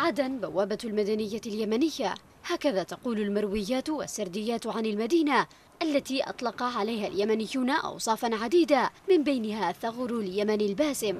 عدن بوابة المدنية اليمنية هكذا تقول المرويات والسرديات عن المدينة التي أطلق عليها اليمنيون أوصافا عديدة من بينها ثغر اليمن الباسم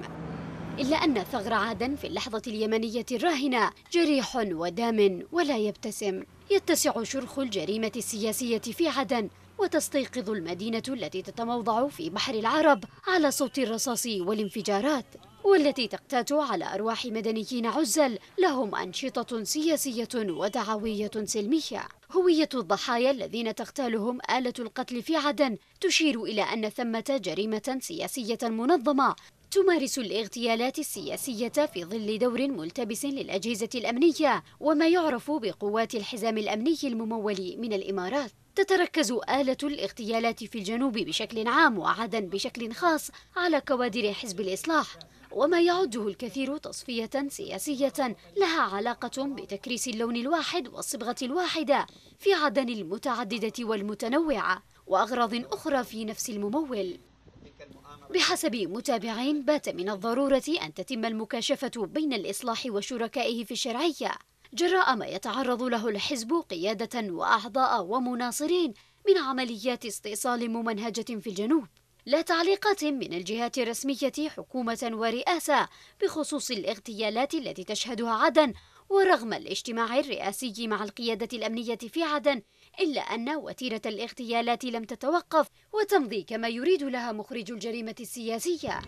إلا أن ثغر عدن في اللحظة اليمنية الراهنة جريح ودام ولا يبتسم يتسع شرخ الجريمة السياسية في عدن وتستيقظ المدينة التي تتموضع في بحر العرب على صوت الرصاص والانفجارات والتي تقتات على أرواح مدنيين عزل لهم أنشطة سياسية ودعوية سلمية هوية الضحايا الذين تغتالهم آلة القتل في عدن تشير إلى أن ثمة جريمة سياسية منظمة تمارس الاغتيالات السياسية في ظل دور ملتبس للأجهزة الأمنية وما يعرف بقوات الحزام الأمني الممول من الإمارات تتركز آلة الاغتيالات في الجنوب بشكل عام وعدن بشكل خاص على كوادر حزب الإصلاح وما يعده الكثير تصفية سياسية لها علاقة بتكريس اللون الواحد والصبغة الواحدة في عدن المتعددة والمتنوعة وأغراض أخرى في نفس الممول بحسب متابعين بات من الضرورة أن تتم المكاشفة بين الإصلاح وشركائه في الشرعية جراء ما يتعرض له الحزب قيادة وأعضاء ومناصرين من عمليات استئصال ممنهجة في الجنوب لا تعليقات من الجهات الرسمية حكومة ورئاسة بخصوص الاغتيالات التي تشهدها عدن ورغم الاجتماع الرئاسي مع القيادة الأمنية في عدن إلا أن وتيرة الاغتيالات لم تتوقف وتمضي كما يريد لها مخرج الجريمة السياسية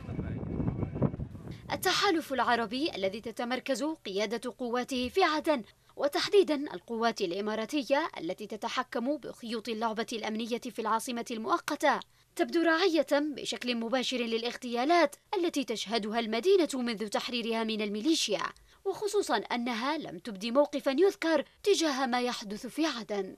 التحالف العربي الذي تتمركز قيادة قواته في عدن وتحديدا القوات الإماراتية التي تتحكم بخيوط اللعبة الأمنية في العاصمة المؤقتة تبدو راعية بشكل مباشر للاغتيالات التي تشهدها المدينة منذ تحريرها من الميليشيا وخصوصا أنها لم تبدي موقفا يذكر تجاه ما يحدث في عدن